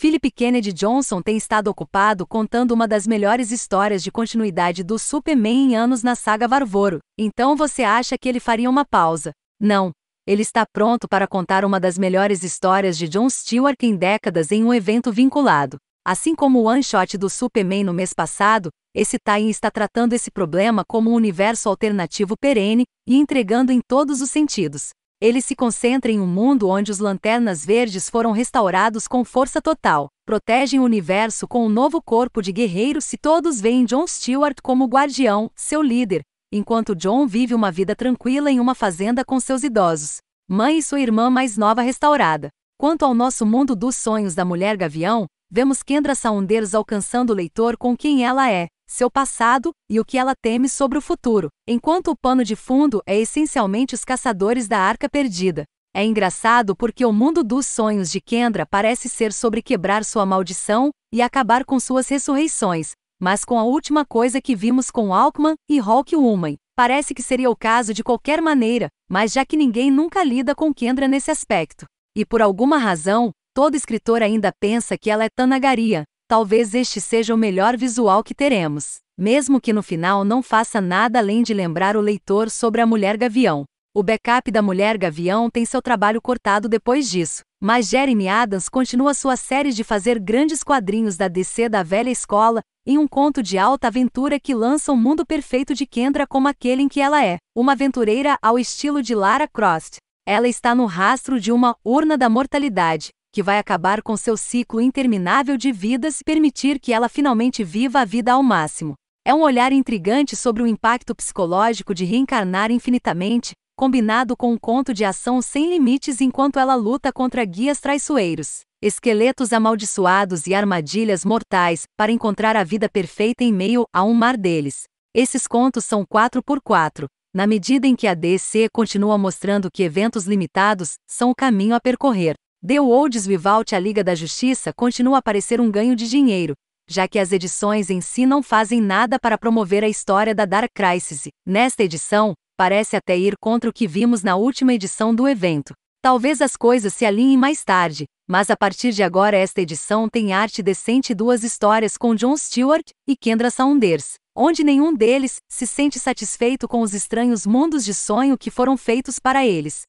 Philip Kennedy Johnson tem estado ocupado contando uma das melhores histórias de continuidade do Superman em anos na saga Varvoro. Então você acha que ele faria uma pausa? Não. Ele está pronto para contar uma das melhores histórias de John Stewart em décadas em um evento vinculado. Assim como o one-shot do Superman no mês passado, esse time está tratando esse problema como um universo alternativo perene e entregando em todos os sentidos. Ele se concentra em um mundo onde os lanternas verdes foram restaurados com força total, protegem o universo com um novo corpo de guerreiros e todos veem John Stewart como guardião, seu líder, enquanto John vive uma vida tranquila em uma fazenda com seus idosos, mãe e sua irmã mais nova restaurada. Quanto ao nosso mundo dos sonhos da mulher gavião, vemos Kendra Saunders alcançando o leitor com quem ela é, seu passado e o que ela teme sobre o futuro, enquanto o pano de fundo é essencialmente os caçadores da arca perdida. É engraçado porque o mundo dos sonhos de Kendra parece ser sobre quebrar sua maldição e acabar com suas ressurreições, mas com a última coisa que vimos com Alckman e Hulk Woman, parece que seria o caso de qualquer maneira, mas já que ninguém nunca lida com Kendra nesse aspecto. E por alguma razão, todo escritor ainda pensa que ela é Tanagaria, Talvez este seja o melhor visual que teremos, mesmo que no final não faça nada além de lembrar o leitor sobre a Mulher Gavião. O backup da Mulher Gavião tem seu trabalho cortado depois disso, mas Jeremy Adams continua sua série de fazer grandes quadrinhos da DC da velha escola, em um conto de alta aventura que lança o um mundo perfeito de Kendra como aquele em que ela é, uma aventureira ao estilo de Lara Croft. Ela está no rastro de uma urna da mortalidade, que vai acabar com seu ciclo interminável de vidas e permitir que ela finalmente viva a vida ao máximo. É um olhar intrigante sobre o impacto psicológico de reencarnar infinitamente, combinado com um conto de ação sem limites enquanto ela luta contra guias traiçoeiros, esqueletos amaldiçoados e armadilhas mortais para encontrar a vida perfeita em meio a um mar deles. Esses contos são 4x4, na medida em que a DC continua mostrando que eventos limitados são o caminho a percorrer. The Olds Vivalt à Liga da Justiça continua a parecer um ganho de dinheiro, já que as edições em si não fazem nada para promover a história da Dark Crisis. Nesta edição, parece até ir contra o que vimos na última edição do evento. Talvez as coisas se alinhem mais tarde, mas a partir de agora esta edição tem arte decente e duas histórias com John Stewart e Kendra Saunders, onde nenhum deles se sente satisfeito com os estranhos mundos de sonho que foram feitos para eles.